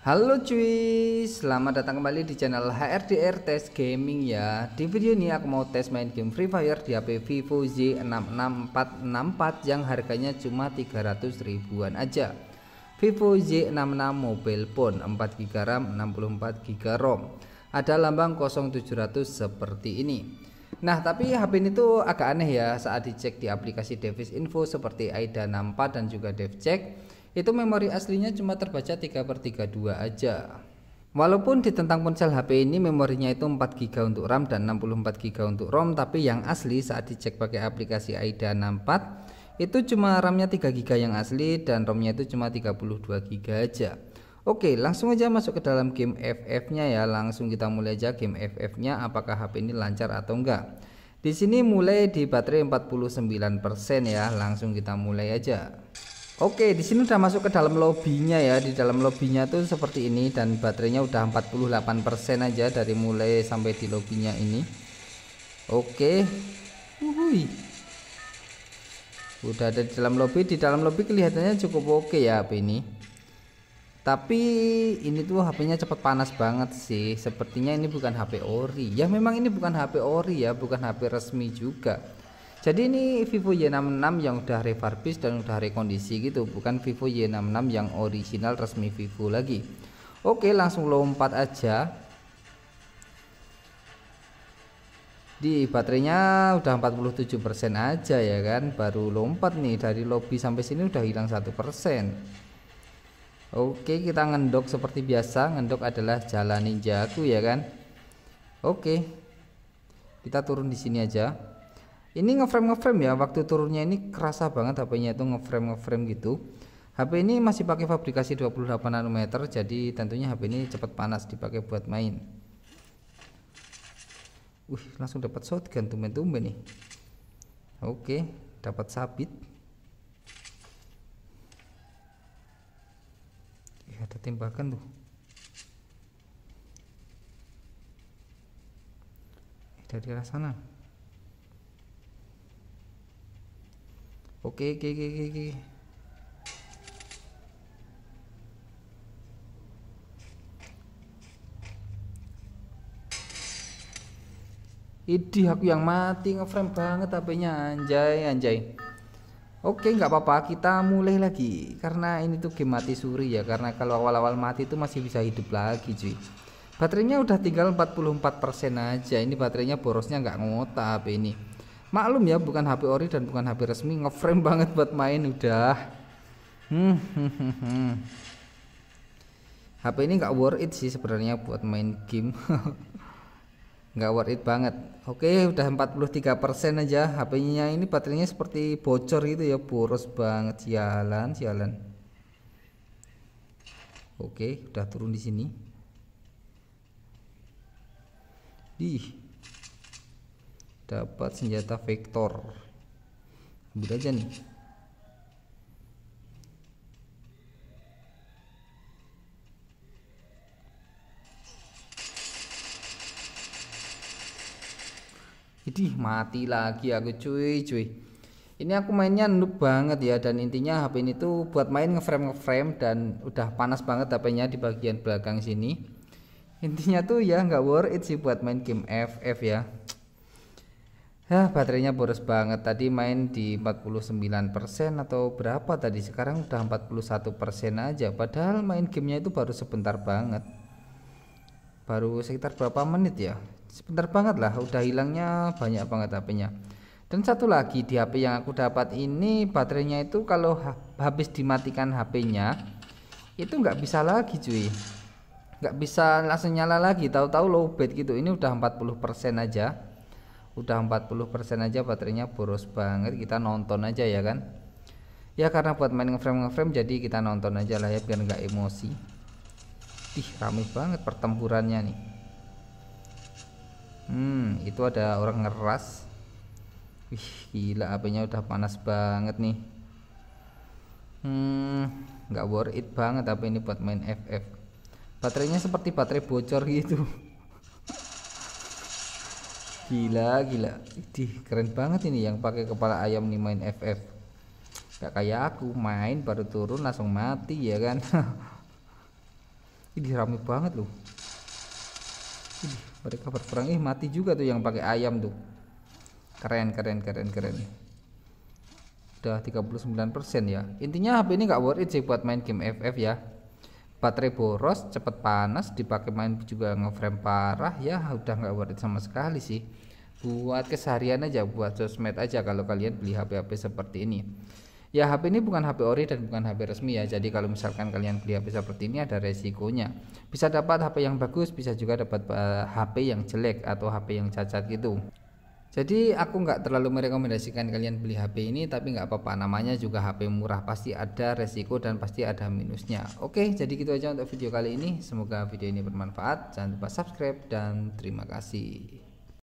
Halo cuy, selamat datang kembali di channel HRDR Test Gaming ya Di video ini aku mau tes main game Free Fire di HP Vivo Z66464 yang harganya cuma 300 ribuan aja Vivo Z66 mobile phone 4GB RAM 64GB ROM Ada lambang 0700 seperti ini Nah, tapi HP ini tuh agak aneh ya saat dicek di aplikasi Device Info seperti AIDA 64 dan juga DevCheck itu memori aslinya cuma terbaca 3 per 32 aja. Walaupun di tentang ponsel HP ini memorinya itu 4 GB untuk RAM dan 64 GB untuk ROM, tapi yang asli saat dicek pakai aplikasi AIDA 64 itu cuma RAM-nya 3 GB yang asli dan ROM-nya itu cuma 32 GB aja. Oke, langsung aja masuk ke dalam game FF-nya ya. Langsung kita mulai aja game FF-nya apakah HP ini lancar atau enggak. Di sini mulai di baterai 49% ya. Langsung kita mulai aja. Oke, di sini udah masuk ke dalam lobbynya ya. Di dalam lobbynya tuh seperti ini dan baterainya udah 48% aja dari mulai sampai di lobbynya ini. Oke. Uhuy. Udah ada di dalam lobby. Di dalam lobby kelihatannya cukup oke ya HP ini. Tapi ini tuh HP-nya cepat panas banget sih. Sepertinya ini bukan HP ori. Ya memang ini bukan HP ori ya, bukan HP resmi juga jadi ini Vivo Y66 yang udah refurbish dan udah rekondisi gitu, bukan Vivo Y66 yang original resmi Vivo lagi. Oke, langsung lompat aja. Di baterainya udah 47% aja ya kan, baru lompat nih dari lobby sampai sini udah hilang 1%. Oke, kita ngendok seperti biasa. Ngendok adalah jalan ninja aku ya kan. Oke. Kita turun di sini aja. Ini ngeframe ngeframe ya, waktu turunnya ini kerasa banget HP-nya itu ngeframe ngeframe gitu. HP ini masih pakai fabrikasi 28 nanometer, jadi tentunya HP ini cepat panas dipakai buat main. Wih, langsung dapat shotgun tumben-tumben nih. Oke, dapat sabit. Ya, ada tembakan tuh. dari arah sana. Oke, oke, oke, oke. oke. Idih aku yang mati ngeframe banget HP-nya anjay anjay. Oke nggak apa-apa kita mulai lagi karena ini tuh game mati suri ya karena kalau awal-awal mati itu masih bisa hidup lagi cuy. Baterainya udah tinggal 44% aja ini baterainya borosnya nggak ngotak HP ini maklum ya bukan HP ori dan bukan HP resmi ngeframe banget buat main udah hmm, HP hmm, hmm, hmm. ini nggak worth it sih sebenarnya buat main game nggak worth it banget oke udah 43% aja HP-nya ini baterainya seperti bocor gitu ya boros banget jalan, jalan. oke udah turun di sini di dapat senjata vektor ambil aja nih Idih mati lagi aku cuy cuy ini aku mainnya noob banget ya dan intinya HP ini tuh buat main ngeframe ngeframe dan udah panas banget HPnya di bagian belakang sini intinya tuh ya nggak worth it sih buat main game FF ya Ya, baterainya boros banget. Tadi main di 49% atau berapa tadi? Sekarang udah 41% aja. Padahal main gamenya itu baru sebentar banget. Baru sekitar berapa menit ya? Sebentar banget lah, udah hilangnya banyak banget hpnya. Dan satu lagi di HP yang aku dapat ini baterainya itu kalau habis dimatikan hpnya itu nggak bisa lagi cuy nggak bisa langsung nyala lagi tahu-tahu low bed gitu ini udah 40% aja udah 40% aja baterainya boros banget kita nonton aja ya kan ya karena buat main ngeframe ngeframe jadi kita nonton aja lah ya biar nggak emosi ih rame banget pertempurannya nih hmm itu ada orang ngeras wih gila apinya udah panas banget nih hmm nggak worth it banget tapi ini buat main FF baterainya seperti baterai bocor gitu gila gila Idih, keren banget ini yang pakai kepala ayam nih main FF gak kayak aku main baru turun langsung mati ya kan ini rame banget loh ini mereka berperang ih mati juga tuh yang pakai ayam tuh keren keren keren keren udah 39% ya intinya HP ini gak worth it sih buat main game FF ya baterai boros cepet panas dipakai main juga ngeframe parah ya udah nggak worth it sama sekali sih buat keseharian aja buat sosmed aja kalau kalian beli HP-HP seperti ini ya HP ini bukan HP ori dan bukan HP resmi ya jadi kalau misalkan kalian beli HP seperti ini ada resikonya bisa dapat HP yang bagus bisa juga dapat HP eh, yang jelek atau HP yang cacat gitu jadi aku nggak terlalu merekomendasikan kalian beli HP ini tapi nggak apa-apa namanya juga HP murah pasti ada resiko dan pasti ada minusnya. Oke, jadi gitu aja untuk video kali ini. Semoga video ini bermanfaat. Jangan lupa subscribe dan terima kasih.